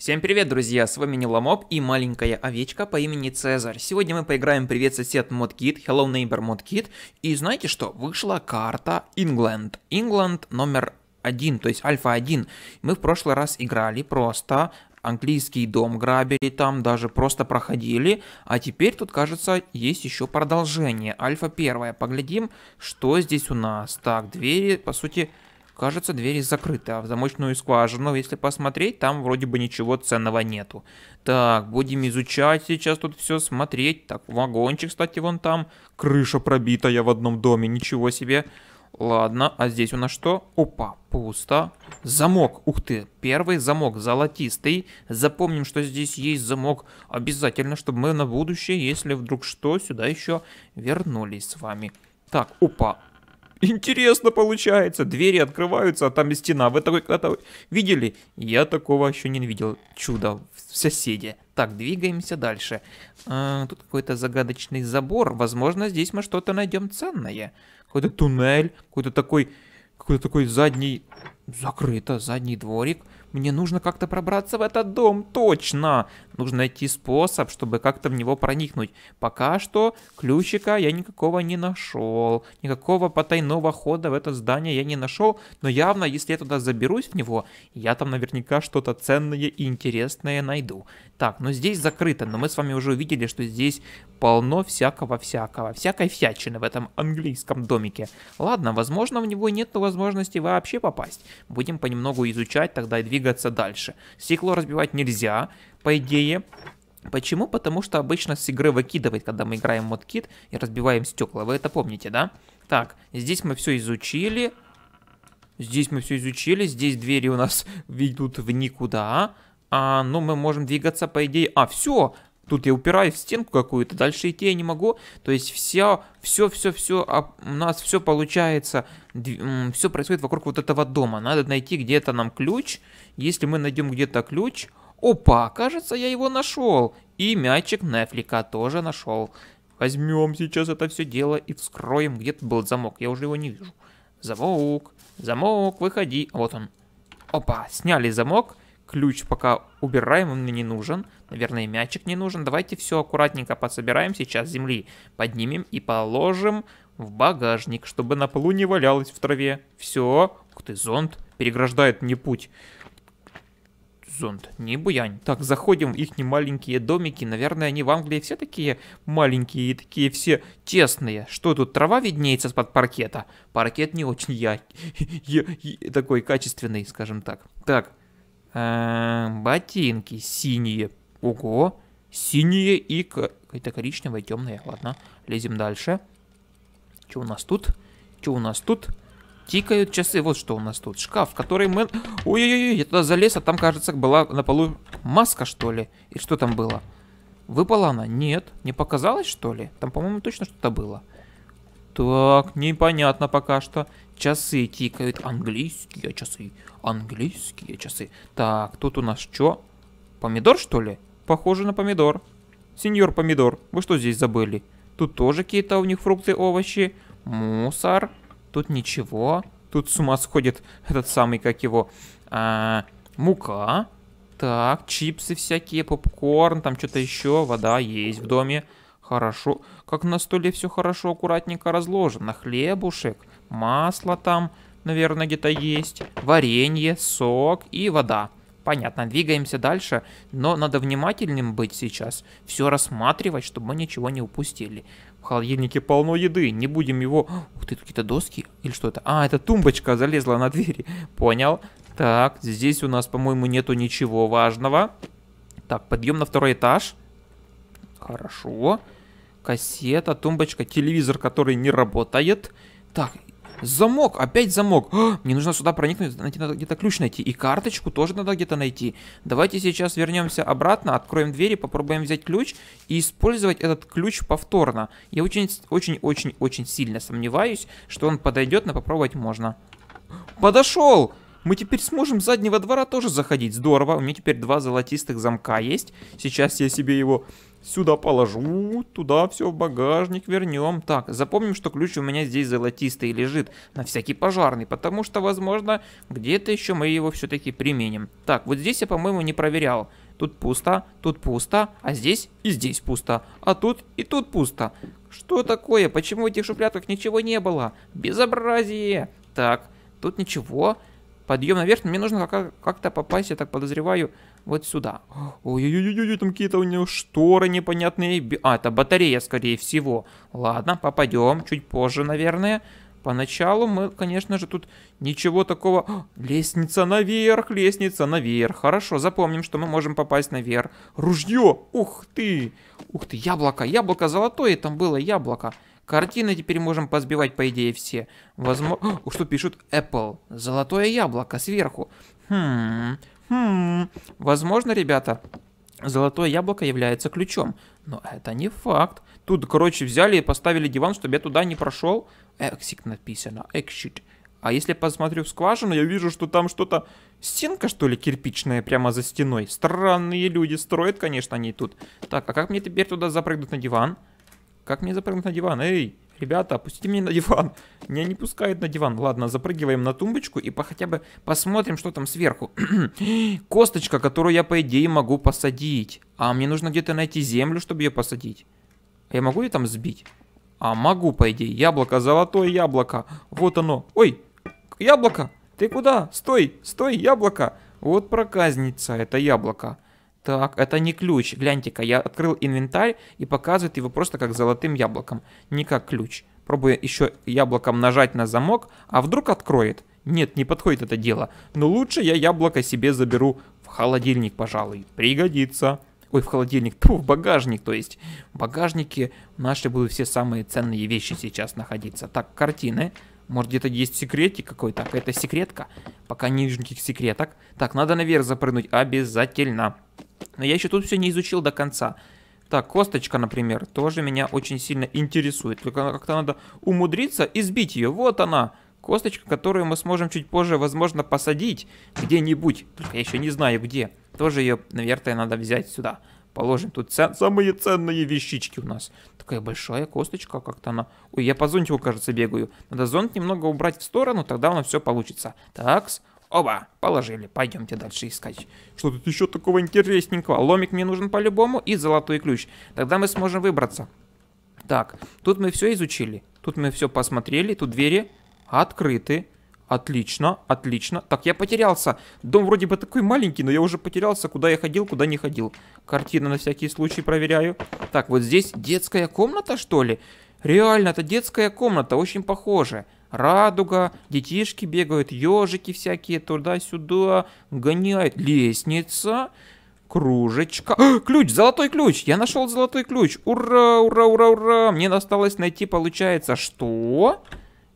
Всем привет, друзья, с вами Неломоб и маленькая овечка по имени Цезарь. Сегодня мы поиграем «Привет, сосед, ModKit», «Hello, Neighbor, ModKit». И знаете что? Вышла карта England. England номер один, то есть Альфа-1. Мы в прошлый раз играли просто английский дом грабили там, даже просто проходили. А теперь тут, кажется, есть еще продолжение. Альфа первая. Поглядим, что здесь у нас. Так, двери, по сути, Кажется, двери закрыты, а в замочную скважину, если посмотреть, там вроде бы ничего ценного нету. Так, будем изучать сейчас тут все, смотреть. Так, вагончик, кстати, вон там. Крыша пробитая в одном доме, ничего себе. Ладно, а здесь у нас что? Опа, пусто. Замок, ух ты, первый замок золотистый. Запомним, что здесь есть замок обязательно, чтобы мы на будущее, если вдруг что, сюда еще вернулись с вами. Так, опа, интересно получается. Двери открываются, а там и стена. Вы такой когда-то видели? Я такого еще не видел. Чудо в соседе. Так, двигаемся дальше. А, тут какой-то загадочный забор. Возможно, здесь мы что-то найдем ценное. Какой-то туннель, какой-то такой, какой-то такой задний... Закрыто, задний дворик. Мне нужно как-то пробраться в этот дом, точно! Нужно найти способ, чтобы как-то в него проникнуть. Пока что ключика я никакого не нашел. Никакого потайного хода в это здание я не нашел. Но явно, если я туда заберусь в него, я там наверняка что-то ценное и интересное найду. Так, ну здесь закрыто, но мы с вами уже увидели, что здесь полно всякого-всякого. Всякой всячины в этом английском домике. Ладно, возможно, в него нет возможности вообще попасть. Будем понемногу изучать тогда и двигаться двигаться дальше. Стекло разбивать нельзя, по идее. Почему? Потому что обычно с игры выкидывает, когда мы играем модкит и разбиваем стекла. Вы это помните, да? Так, здесь мы все изучили. Здесь мы все изучили. Здесь двери у нас ведут в никуда. А, ну, мы можем двигаться, по идее. А, все, Тут я упираюсь в стенку какую-то, дальше идти я не могу. То есть все, все, все, все, а у нас все получается, все происходит вокруг вот этого дома. Надо найти где-то нам ключ. Если мы найдем где-то ключ... Опа, кажется, я его нашел. И мячик Нефлика тоже нашел. Возьмем сейчас это все дело и вскроем. Где-то был замок, я уже его не вижу. Замок, замок, выходи. Вот он. Опа, сняли замок. Ключ пока убираем, он мне не нужен. Наверное, мячик не нужен. Давайте все аккуратненько подсобираем сейчас земли. Поднимем и положим в багажник, чтобы на полу не валялось в траве. Все. Ух ты, зонт переграждает мне путь. Зонт, не буянь. Так, заходим в их маленькие домики. Наверное, они в Англии все такие маленькие и такие все тесные. Что тут, трава виднеется под паркета? Паркет не очень я, я, я такой качественный, скажем так. Так, э -э ботинки синие. Ого, синие и какая-то коричневая, темная. Ладно, лезем дальше. Что у нас тут? Что у нас тут? Тикают часы. Вот что у нас тут. Шкаф, который мы... Ой-ой-ой, я туда залез, а там, кажется, была на полу маска, что ли. И что там было? Выпала она? Нет. Не показалось, что ли? Там, по-моему, точно что-то было. Так, непонятно пока что. Часы тикают. Английские часы. Английские часы. Так, тут у нас что? Помидор, что ли? Похоже на помидор. Сеньор помидор, вы что здесь забыли? Тут тоже какие-то у них фрукты, овощи. Мусор. Тут ничего. Тут с ума сходит этот самый, как его, а, мука. Так, чипсы всякие, попкорн, там что-то еще, вода есть в доме. Хорошо. Как на столе все хорошо, аккуратненько разложено. Хлебушек, масло там, наверное, где-то есть. Варенье, сок и вода. Понятно, двигаемся дальше, но надо внимательным быть сейчас, все рассматривать, чтобы мы ничего не упустили. В холодильнике полно еды, не будем его... Ух ты, тут какие-то доски или что это? А, это тумбочка залезла на двери, понял. Так, здесь у нас, по-моему, нету ничего важного. Так, подъем на второй этаж. Хорошо. Кассета, тумбочка, телевизор, который не работает. Так, Замок, опять замок. О, мне нужно сюда проникнуть, надо где-то ключ найти. И карточку тоже надо где-то найти. Давайте сейчас вернемся обратно, откроем двери, попробуем взять ключ и использовать этот ключ повторно. Я очень-очень-очень-очень сильно сомневаюсь, что он подойдет, но попробовать можно. Подошел! Мы теперь сможем с заднего двора тоже заходить. Здорово. У меня теперь два золотистых замка есть. Сейчас я себе его сюда положу. Туда все в багажник вернем. Так, запомним, что ключ у меня здесь золотистый лежит. На всякий пожарный. Потому что, возможно, где-то еще мы его все-таки применим. Так, вот здесь я, по-моему, не проверял. Тут пусто, тут пусто, а здесь и здесь пусто, а тут и тут пусто. Что такое? Почему в этих шуплятах ничего не было? Безобразие! Так, тут ничего. Подъем наверх. Мне нужно как-то попасть, я так подозреваю, вот сюда. Ой-ой-ой, там какие-то у него шторы непонятные. А, это батарея, скорее всего. Ладно, попадем чуть позже, наверное. Поначалу мы, конечно же, тут ничего такого... А, лестница наверх, лестница наверх. Хорошо, запомним, что мы можем попасть наверх. Ружье! Ух ты! Ух ты, яблоко, яблоко золотое там было, яблоко. Яблоко. Картины теперь можем позбивать, по идее, все. Возможно... Что пишут? Apple. Золотое яблоко сверху. Хм... Хм... Возможно, ребята, золотое яблоко является ключом. Но это не факт. Тут, короче, взяли и поставили диван, чтобы я туда не прошел. Exit написано. Exit. А если посмотрю в скважину, я вижу, что там что-то... Стенка, что ли, кирпичная прямо за стеной? Странные люди строят, конечно, они тут. Так, а как мне теперь туда запрыгнуть на диван? Как мне запрыгнуть на диван? Эй, ребята, опустите меня на диван. Меня не пускают на диван. Ладно, запрыгиваем на тумбочку и по хотя бы посмотрим, что там сверху. Косточка, которую я, по идее, могу посадить. А мне нужно где-то найти землю, чтобы ее посадить. А я могу ее там сбить? А могу, по идее. Яблоко, золотое яблоко. Вот оно. Ой, яблоко, ты куда? Стой, стой, яблоко. Вот проказница, это яблоко. Так, это не ключ. Гляньте-ка, я открыл инвентарь и показывает его просто как золотым яблоком. Не как ключ. Пробую еще яблоком нажать на замок, а вдруг откроет. Нет, не подходит это дело. Но лучше я яблоко себе заберу в холодильник, пожалуй. Пригодится. Ой, в холодильник, тьфу, в багажник, то есть. В багажнике наши будут все самые ценные вещи сейчас находиться. Так, картины. Может где-то есть секретик какой-то. Это секретка. Пока не вижу никаких секреток. Так, надо наверх запрыгнуть обязательно. Но я еще тут все не изучил до конца. Так, косточка, например, тоже меня очень сильно интересует. Только как-то надо умудриться и сбить ее. Вот она, косточка, которую мы сможем чуть позже, возможно, посадить где-нибудь. Только я еще не знаю где. Тоже ее, наверное, надо взять сюда. Положим, тут цен... самые ценные вещички у нас. Такая большая косточка, как-то она... Ой, я по зонтику, кажется, бегаю. Надо зонт немного убрать в сторону, тогда у нас все получится. Такс, Оба, положили, пойдемте дальше искать. Что тут еще такого интересненького? Ломик мне нужен по-любому и золотой ключ. Тогда мы сможем выбраться. Так, тут мы все изучили. Тут мы все посмотрели, тут двери открыты. Отлично, отлично. Так, я потерялся. Дом вроде бы такой маленький, но я уже потерялся, куда я ходил, куда не ходил. Картина на всякий случай проверяю. Так, вот здесь детская комната, что ли? Реально, это детская комната, очень похожая радуга, детишки бегают, ежики всякие туда-сюда, гоняют, лестница, кружечка, а, ключ, золотой ключ, я нашел золотой ключ, ура, ура, ура, ура, мне осталось найти, получается, что?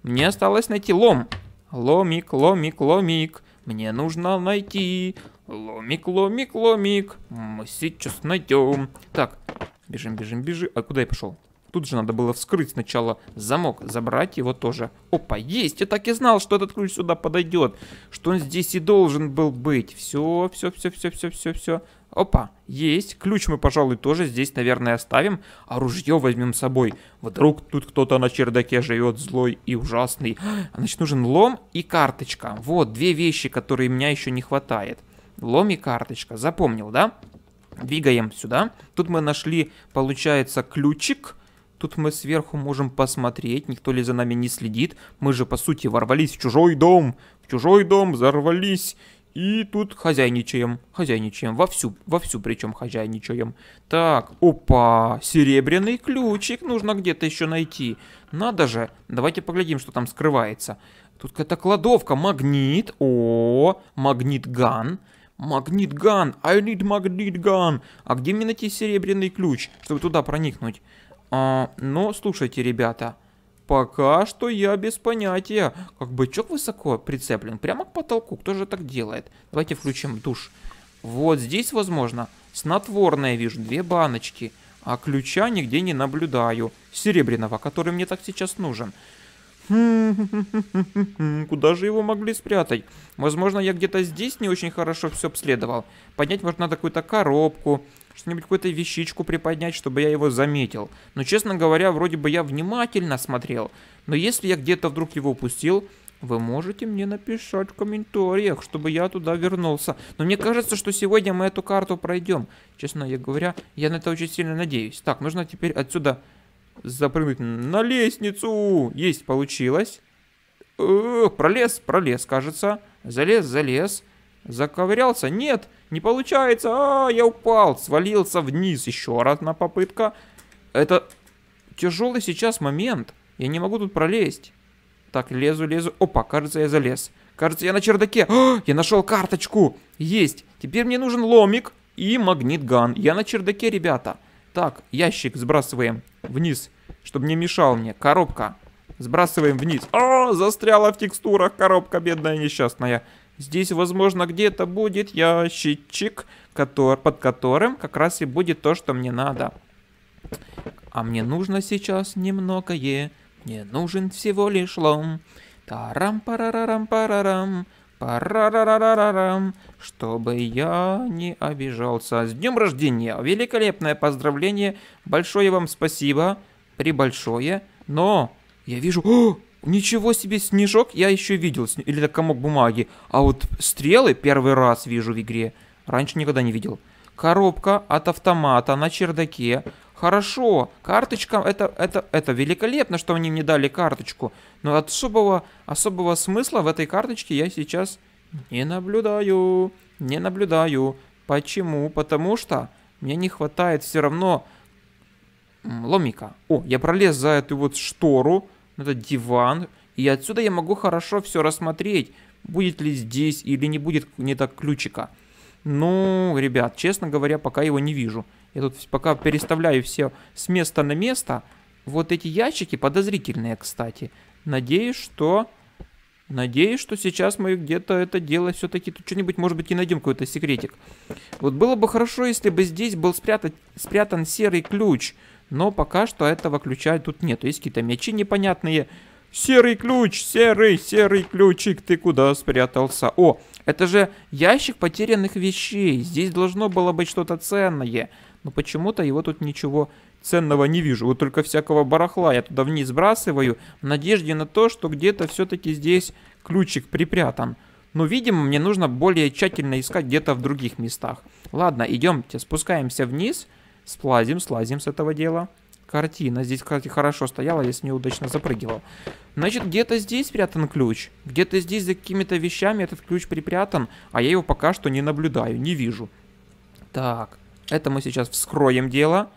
Мне осталось найти лом, ломик, ломик, ломик, мне нужно найти ломик, ломик, ломик, мы сейчас найдем, так, бежим, бежим, бежим, а куда я пошел? Тут же надо было вскрыть сначала замок, забрать его тоже. Опа, есть! Я так и знал, что этот ключ сюда подойдет. Что он здесь и должен был быть. Все, все, все, все, все, все, все. Опа, есть. Ключ мы, пожалуй, тоже здесь, наверное, оставим. А ружье возьмем с собой. Вдруг тут кто-то на чердаке живет злой и ужасный. А, значит, нужен лом и карточка. Вот, две вещи, которые меня еще не хватает. Лом и карточка. Запомнил, да? Двигаем сюда. Тут мы нашли, получается, ключик. Тут мы сверху можем посмотреть, никто ли за нами не следит. Мы же, по сути, ворвались в чужой дом. В чужой дом взорвались. И тут хозяйничаем, хозяйничаем, вовсю, вовсю причем хозяйничаем. Так, опа, серебряный ключик нужно где-то еще найти. Надо же, давайте поглядим, что там скрывается. Тут какая-то кладовка, магнит, о, магнит-ган. Магнит-ган, I need магнит-ган. А где мне найти серебряный ключ, чтобы туда проникнуть? А, но ну, слушайте, ребята, пока что я без понятия. Как бычок высоко прицеплен, прямо к потолку. Кто же так делает? Давайте включим душ. Вот здесь, возможно, снотворное вижу, две баночки. А ключа нигде не наблюдаю. Серебряного, который мне так сейчас нужен. Куда же его могли спрятать? Возможно, я где-то здесь не очень хорошо все обследовал. Поднять, может, надо какую-то коробку что-нибудь какую-то вещичку приподнять, чтобы я его заметил. Но, честно говоря, вроде бы я внимательно смотрел. Но если я где-то вдруг его упустил, вы можете мне написать в комментариях, чтобы я туда вернулся. Но мне кажется, что сегодня мы эту карту пройдем. Честно я говоря, я на это очень сильно надеюсь. Так, нужно теперь отсюда запрыгнуть на лестницу. Есть, получилось. Э пролез, пролез, кажется. Залез, залез. Заковырялся? Нет. Не получается. А, я упал. Свалился вниз. Еще раз на попытка. Это тяжелый сейчас момент. Я не могу тут пролезть. Так, лезу, лезу. Опа, кажется, я залез. Кажется, я на чердаке. О, а, я нашел карточку. Есть. Теперь мне нужен ломик и магнитган. Я на чердаке, ребята. Так, ящик сбрасываем вниз, чтобы не мешал мне. Коробка. Сбрасываем вниз. О, а, застряла в текстурах коробка, бедная несчастная. Здесь, возможно, где-то будет ящичек, который, под которым как раз и будет то, что мне надо. А мне нужно сейчас немногое. Мне нужен всего лишь лом. Тарам парарарам парарам. Парарарарарам. Чтобы я не обижался. С днем рождения! Великолепное поздравление! Большое вам спасибо! Прибольшое! Но я вижу... О! Ничего себе, снежок я еще видел, или это комок бумаги. А вот стрелы первый раз вижу в игре. Раньше никогда не видел. Коробка от автомата на чердаке. Хорошо, карточка, это, это, это великолепно, что они мне дали карточку. Но особого, особого смысла в этой карточке я сейчас не наблюдаю. Не наблюдаю. Почему? Потому что мне не хватает все равно ломика. О, я пролез за эту вот штору. Ну, это диван. И отсюда я могу хорошо все рассмотреть, будет ли здесь или не будет не так ключика. Ну, ребят, честно говоря, пока его не вижу. Я тут пока переставляю все с места на место. Вот эти ящики подозрительные, кстати. Надеюсь, что... Надеюсь, что сейчас мы где-то это дело все-таки тут что-нибудь, может быть, и найдем какой-то секретик. Вот было бы хорошо, если бы здесь был спрятать, спрятан серый ключ. Но пока что этого ключа тут нет. Есть какие-то мечи непонятные. Серый ключ, серый, серый ключик, ты куда спрятался? О, это же ящик потерянных вещей. Здесь должно было быть что-то ценное. Но почему-то его тут ничего ценного не вижу. Вот только всякого барахла я туда вниз сбрасываю. В надежде на то, что где-то все-таки здесь ключик припрятан. Но, видимо, мне нужно более тщательно искать где-то в других местах. Ладно, идемте, спускаемся вниз. Вниз. Слазим, слазим с этого дела. Картина. Здесь, кстати, хорошо стояла, я с нее удачно запрыгивал. Значит, где-то здесь спрятан ключ. Где-то здесь за какими-то вещами этот ключ припрятан, а я его пока что не наблюдаю, не вижу. Так, это мы сейчас вскроем дело.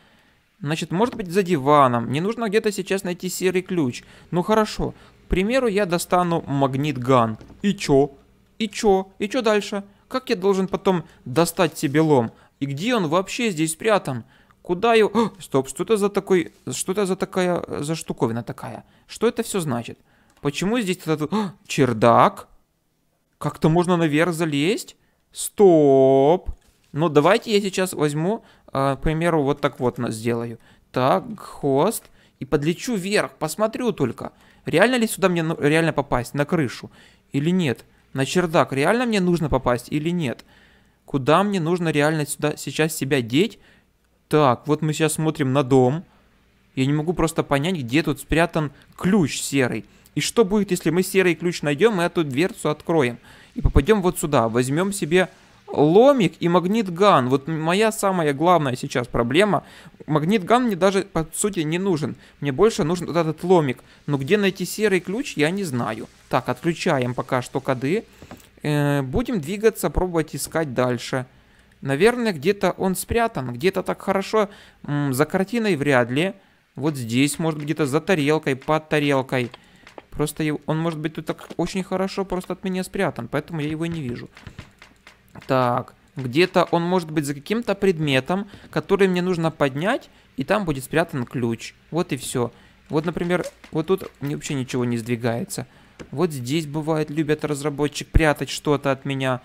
Значит, может быть за диваном. Не нужно где-то сейчас найти серый ключ. Ну хорошо. К примеру, я достану магнитган. И чё? И чё? И чё дальше? Как я должен потом достать себе лом? И где он вообще здесь спрятан? Куда его... О, стоп, что это за такой... Что это за такая... За штуковина такая? Что это все значит? Почему здесь этот... О, чердак? Как-то можно наверх залезть? Стоп. Ну, давайте я сейчас возьму, э, к примеру, вот так вот сделаю. Так, хост. И подлечу вверх, посмотрю только. Реально ли сюда мне ну, реально попасть? На крышу? Или нет? На чердак реально мне нужно попасть или нет? Нет Куда мне нужно реально сюда сейчас себя деть? Так, вот мы сейчас смотрим на дом. Я не могу просто понять, где тут спрятан ключ серый. И что будет, если мы серый ключ найдем и эту дверцу откроем? И попадем вот сюда. Возьмем себе ломик и магнитган. Вот моя самая главная сейчас проблема. Магнитган мне даже, по сути, не нужен. Мне больше нужен вот этот ломик. Но где найти серый ключ, я не знаю. Так, отключаем пока что коды. Э, будем двигаться, пробовать искать дальше. Наверное, где-то он спрятан. Где-то так хорошо. За картиной вряд ли. Вот здесь, может быть, где-то за тарелкой, под тарелкой. Просто он может быть тут так очень хорошо просто от меня спрятан, поэтому я его не вижу. Так, где-то он может быть за каким-то предметом, который мне нужно поднять, и там будет спрятан ключ. Вот и все. Вот, например, вот тут вообще ничего не сдвигается. Вот здесь бывает, любят разработчик прятать что-то от меня.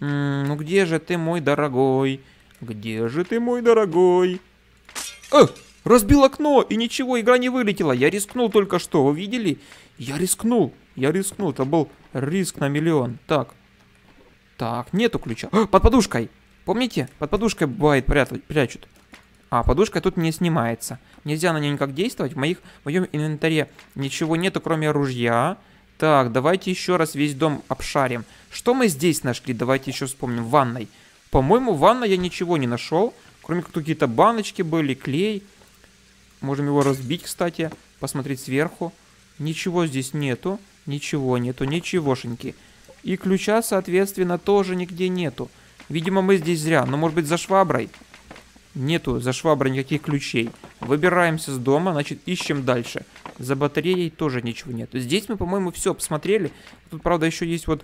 ну где же ты, мой дорогой? Где же ты, мой дорогой? Э, разбил окно, и ничего, игра не вылетела. Я рискнул только что, вы видели? Я рискнул, я рискнул, это был риск на миллион. Так, так, нету ключа. А, под подушкой, помните? Под подушкой бывает прятать, прячут. А подушка тут не снимается. Нельзя на ней никак действовать. В, моих, в моем инвентаре ничего нету, кроме ружья. Так, давайте еще раз весь дом обшарим. Что мы здесь нашли? Давайте еще вспомним. ванной. По-моему, в ванной я ничего не нашел. Кроме как какие-то баночки были, клей. Можем его разбить, кстати. Посмотреть сверху. Ничего здесь нету. Ничего нету. Ничегошеньки. И ключа, соответственно, тоже нигде нету. Видимо, мы здесь зря. Но, может быть, за шваброй? Нету за шваброй никаких ключей. Выбираемся с дома, значит, ищем дальше. За батареей тоже ничего нет. Здесь мы, по-моему, все посмотрели. Тут, правда, еще есть вот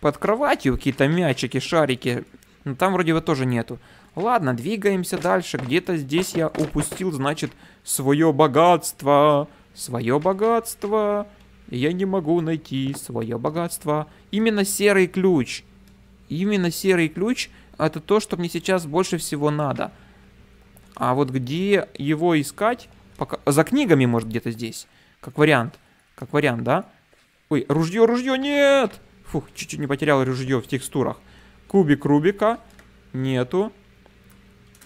под кроватью какие-то мячики, шарики. Но там вроде бы тоже нету. Ладно, двигаемся дальше. Где-то здесь я упустил, значит, свое богатство. Свое богатство. Я не могу найти свое богатство. Именно серый ключ. Именно серый ключ это то, что мне сейчас больше всего надо. А вот где его искать, Пока... За книгами, может, где-то здесь. Как вариант. Как вариант, да? Ой, ружье, ружье, нет! Фух, чуть-чуть не потерял ружье в текстурах. Кубик Рубика. Нету.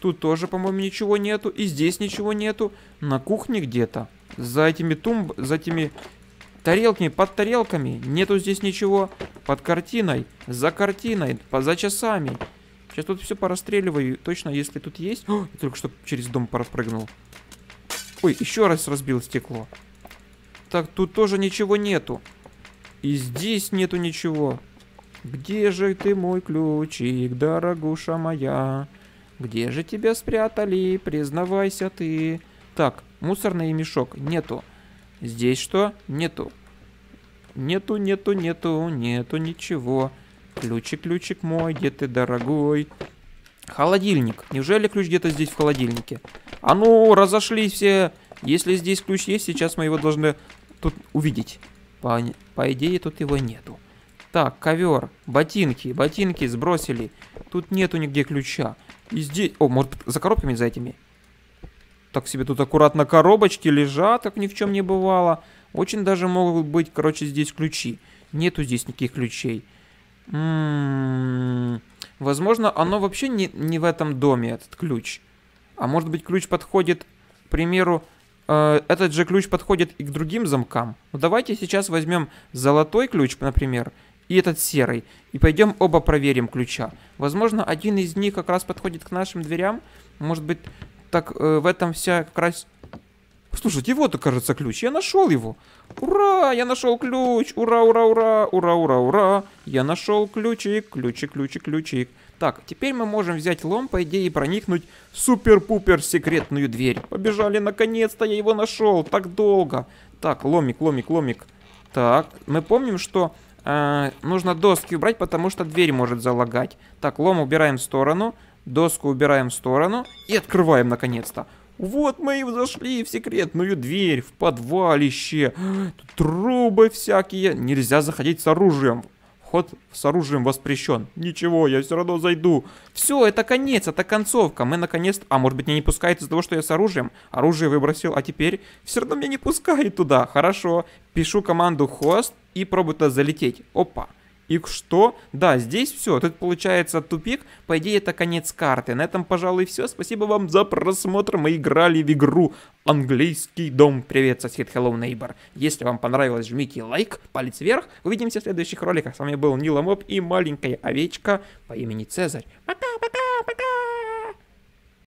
Тут тоже, по-моему, ничего нету. И здесь ничего нету. На кухне где-то. За этими тумб... За этими тарелками, под тарелками. Нету здесь ничего. Под картиной. За картиной. По... За часами. Сейчас тут все порастреливаю. Точно, если тут есть... О, я только что через дом проспрыгнул. Ой, еще раз разбил стекло. Так, тут тоже ничего нету. И здесь нету ничего. Где же ты, мой ключик, дорогуша моя? Где же тебя спрятали, признавайся ты? Так, мусорный мешок нету. Здесь что? Нету. Нету, нету, нету, нету ничего. Ключик, ключик мой, где ты, дорогой? Холодильник. Неужели ключ где-то здесь в холодильнике? А ну, разошлись все. Если здесь ключ есть, сейчас мы его должны тут увидеть. По, по идее, тут его нету. Так, ковер. Ботинки. Ботинки сбросили. Тут нету нигде ключа. И здесь... О, может, за коробками, за этими? Так себе тут аккуратно коробочки лежат, как ни в чем не бывало. Очень даже могут быть, короче, здесь ключи. Нету здесь никаких ключей. М м-м-м. Возможно, оно вообще не, не в этом доме, этот ключ. А может быть, ключ подходит, к примеру, э, этот же ключ подходит и к другим замкам. Ну, давайте сейчас возьмем золотой ключ, например, и этот серый. И пойдем оба проверим ключа. Возможно, один из них как раз подходит к нашим дверям. Может быть, так э, в этом вся как раз Слушайте, вот, кажется, ключ. Я нашел его. Ура, я нашел ключ. Ура, ура, ура, ура, ура, ура. Я нашел ключик, ключик, ключик, ключик. Так, теперь мы можем взять лом, по идее, и проникнуть в супер-пупер секретную дверь. Побежали, наконец-то я его нашел. Так долго. Так, ломик, ломик, ломик. Так, мы помним, что э, нужно доски убрать, потому что дверь может залагать. Так, лом убираем в сторону. Доску убираем в сторону. И открываем, наконец-то. Вот мы и зашли в секретную дверь, в подвалище. Трубы всякие. Нельзя заходить с оружием. Вход с оружием воспрещен. Ничего, я все равно зайду. Все, это конец, это концовка. Мы наконец... А, может быть, меня не пускает из-за того, что я с оружием? Оружие выбросил, а теперь все равно меня не пускает туда. Хорошо. Пишу команду хост и пробую туда залететь. Опа. И что? Да, здесь все. Тут получается тупик. По идее, это конец карты. На этом, пожалуй, все. Спасибо вам за просмотр. Мы играли в игру «Английский дом». Привет, сосед Hello Neighbor. Если вам понравилось, жмите лайк, палец вверх. Увидимся в следующих роликах. С вами был Нила Моб и маленькая овечка по имени Цезарь. Пока-пока-пока!